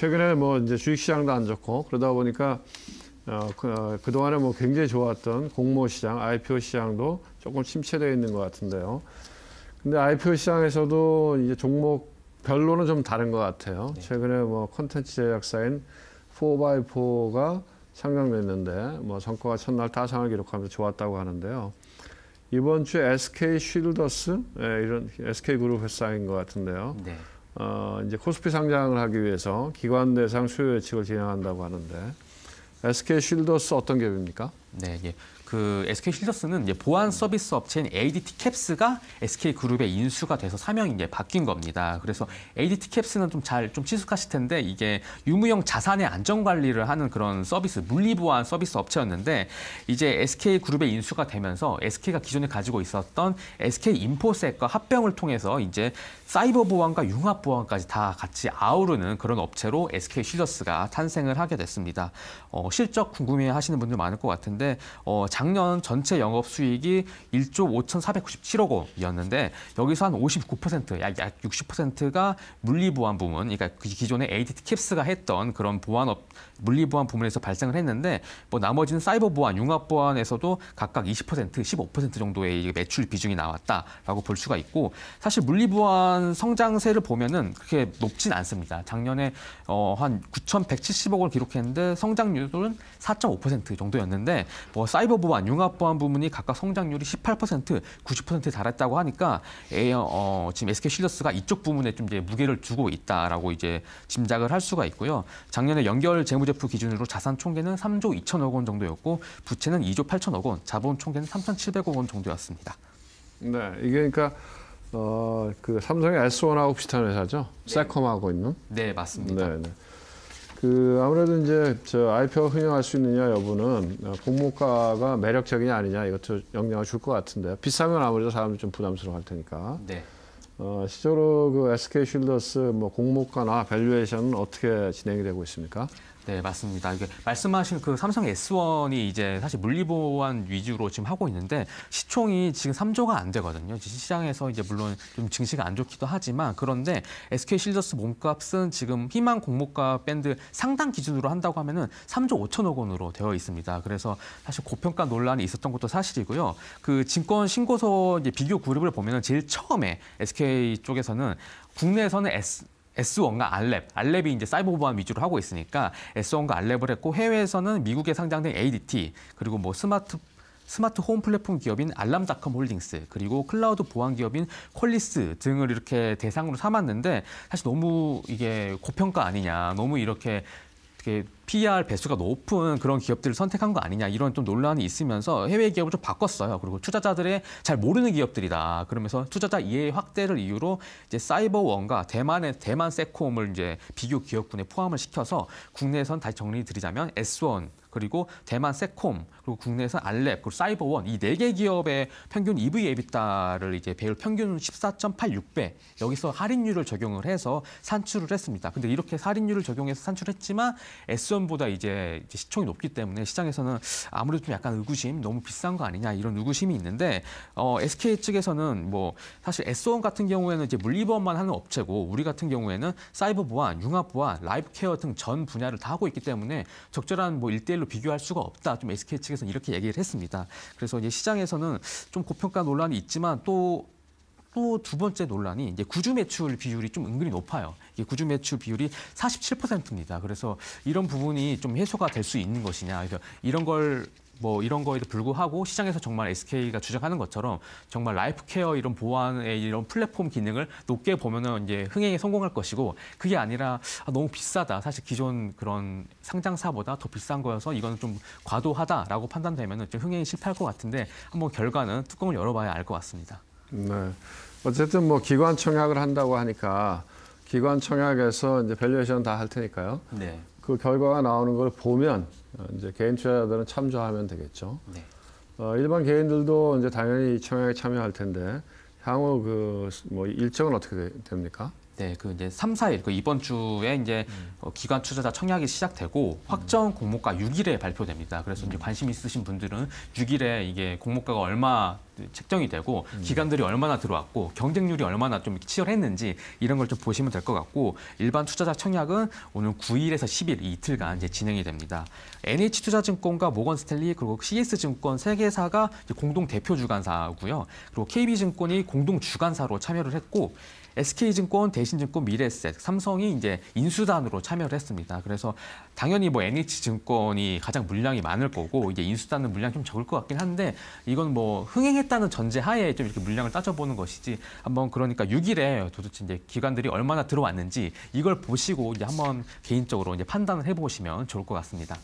최근에 뭐 이제 주식시장도 안 좋고 그러다 보니까 어, 그, 어, 동안에뭐 굉장히 좋았던 공모 시장, IPO 시장도 조금 침체되어 있는 것 같은데요. 근데 IPO 시장에서도 이제 종목별로는 좀 다른 것 같아요. 네. 최근에 뭐 콘텐츠 제작사인 4x4가 상장됐는데 뭐 성과가 첫날 다상을 기록하면서 좋았다고 하는데요. 이번 주에 SK 쉴더스 네, 이런 SK 그룹 회사인 것 같은데요. 네. 어, 이제 코스피 상장을 하기 위해서 기관 대상 수요 예측을 진행한다고 하는데 SK 실더스 어떤 기업입니까? 네, 예. 그 SK 실더스는 예, 보안 서비스 업체인 ADT 캡스가 SK 그룹에 인수가 돼서 사명이 예, 바뀐 겁니다. 그래서 ADT 캡스는 좀 잘좀 좀 친숙하실 텐데 이게 유무형 자산의 안전 관리를 하는 그런 서비스 물리 보안 서비스 업체였는데 이제 SK 그룹에 인수가 되면서 SK가 기존에 가지고 있었던 SK 인포셋과 합병을 통해서 이제 사이버 보안과 융합 보안까지 다 같이 아우르는 그런 업체로 SK 실더스가 탄생을 하게 됐습니다. 어, 실적 궁금해 하시는 분들 많을 것 같은데 나왔는데 어, 작년 전체 영업 수익이 1조 5,497억 원이었는데 여기서 한 59%, 약, 약 60%가 물리보안 부문, 그러니까 그 기존에 ADT 캡스가 했던 그런 보안업 물리보안 부문에서 발생을 했는데 뭐 나머지는 사이버 보안, 융합 보안에서도 각각 20%, 15% 정도의 매출 비중이 나왔다라고 볼 수가 있고 사실 물리보안 성장세를 보면은 그렇게 높진 않습니다. 작년에 어, 한 9,170억 원 기록했는데 성장률은 4.5% 정도였는데 뭐 사이버 보안, 융합 보안 부문이 각각 성장률이 18%, 90%에 달했다고 하니까 A, 어, 지금 SK 실러스가 이쪽 부문에 좀 이제 무게를 두고 있다라고 이제 짐작을 할 수가 있고요. 작년에 연결 재무제표 기준으로 자산 총계는 3조 2천억 원 정도였고 부채는 2조 8천억 원, 자본 총계는 3,700억 원 정도였습니다. 네, 이게 그러니까 어, 그 삼성의 S1하고 비슷한 회사죠? 네. 컴하고 있는? 네, 맞습니다. 네, 네. 그 아무래도 이제 저 IPO 흥행할 수 있느냐 여부는 공모가가 어, 매력적이냐 아니냐 이것도 영향을 줄 것 같은데 요 비싸면 아무래도 사람들이 좀 부담스러워할 테니까. 네. 어, 실제로 그 SK 실더스 뭐 공모가나 밸류에이션은 어떻게 진행이 되고 있습니까? 네, 맞습니다. 이게 말씀하신 그 삼성 S1이 이제 사실 물리보안 위주로 지금 하고 있는데 시총이 지금 3조가 안 되거든요. 시장에서 이제 물론 좀 증시가 안 좋기도 하지만 그런데 SK 실더스 몸값은 지금 희망 공모가 밴드 상당 기준으로 한다고 하면은 3조 5천억 원으로 되어 있습니다. 그래서 사실 고평가 논란이 있었던 것도 사실이고요. 그 증권 신고서 이제 비교 그룹을 보면은 제일 처음에 SK 쪽에서는 국내에서는 S S1과 알렙, 알렙이 이제 사이버 보안 위주로 하고 있으니까 S1과 알렙을 했고 해외에서는 미국에 상장된 ADT 그리고 뭐 스마트 스마트 홈 플랫폼 기업인 알람닷컴 홀딩스 그리고 클라우드 보안 기업인 콜리스 등을 이렇게 대상으로 삼았는데 사실 너무 이게 고평가 아니냐 너무 이렇게 이렇게 p r 배수가 높은 그런 기업들을 선택한 거 아니냐 이런 좀 논란이 있으면서 해외 기업을 좀 바꿨어요. 그리고 투자자들의 잘 모르는 기업들이다. 그러면서 투자자 이해 확대를 이유로 이제 사이버원과 대만의 대만 세콤을 이제 비교 기업군에 포함을 시켜서 국내에선 다시 정리 드리자면 S1 그리고 대만 세콤 그리고 국내에서 알렙 그리고 사이버원 이 네 개 기업의 평균 EV 에비타를 이제 배율 평균 14.86배 여기서 할인율을 적용을 해서 산출을 했습니다. 근데 이렇게 할인율을 적용해서 산출했지만 S1 전보다 이제, 이제 시총이 높기 때문에 시장에서는 아무래도 좀 약간 의구심, 너무 비싼 거 아니냐 이런 의구심이 있는데 어, SK 측에서는 뭐 사실 S1 같은 경우에는 이제 물리보험만 하는 업체고 우리 같은 경우에는 사이버 보안, 융합 보안, 라이브 케어 등 전 분야를 다 하고 있기 때문에 적절한 뭐일대일로 비교할 수가 없다. 좀 SK 측에서는 이렇게 얘기를 했습니다. 그래서 이제 시장에서는 좀 고평가 논란이 있지만 또 또두 번째 논란이 이제 구주 매출 비율이 좀 은근히 높아요. 이게 구주 매출 비율이 47%입니다. 그래서 이런 부분이 좀 해소가 될 수 있는 것이냐. 그래서 이런 걸 뭐 이런 거에도 불구하고 시장에서 정말 SK가 주장하는 것처럼 정말 라이프 케어 이런 보안의 이런 플랫폼 기능을 높게 보면은 이제 흥행에 성공할 것이고 그게 아니라 아, 너무 비싸다. 사실 기존 그런 상장사보다 더 비싼 거여서 이거는 좀 과도하다라고 판단되면은 좀 흥행이 실패할 것 같은데 한번 결과는 뚜껑을 열어봐야 알 것 같습니다. 네. 어쨌든 뭐 기관 청약을 한다고 하니까 기관 청약에서 이제 밸류에이션 다 할 테니까요. 네. 그 결과가 나오는 걸 보면 어, 이제 개인 투자자들은 참조하면 되겠죠. 네. 어, 일반 개인들도 이제 당연히 청약에 참여할 텐데 향후 그 뭐 일정은 어떻게 되, 됩니까? 네, 그 이제 3, 4일, 그 이번 주에 이제 음. 어, 기관 투자자 청약이 시작되고 확정 음. 공모가 6일에 발표됩니다. 그래서 음. 이제 관심 있으신 분들은 6일에 이게 공모가가 얼마 책정이 되고 음. 기관들이 얼마나 들어왔고 경쟁률이 얼마나 좀 치열했는지 이런 걸 좀 보시면 될 것 같고 일반 투자자 청약은 오늘 9일에서 10일 이틀간 이제 진행이 됩니다. NH투자증권과 모건스탠리 그리고 CS증권 세 개사가 공동 대표 주관사고요. 그리고 KB증권이 공동 주관사로 참여를 했고 SK증권, 대신증권, 미래에셋, 삼성이 이제 인수단으로 참여를 했습니다. 그래서 당연히 뭐 NH증권이 가장 물량이 많을 거고 이제 인수단은 물량 이좀 적을 것 같긴 한데 이건 뭐 흥행했다는 전제하에 좀 이렇게 물량을 따져보는 것이지 한번 그러니까 6일에 도대체 이제 기관들이 얼마나 들어왔는지 이걸 보시고 이제 한번 개인적으로 이제 판단을 해보시면 좋을 것 같습니다.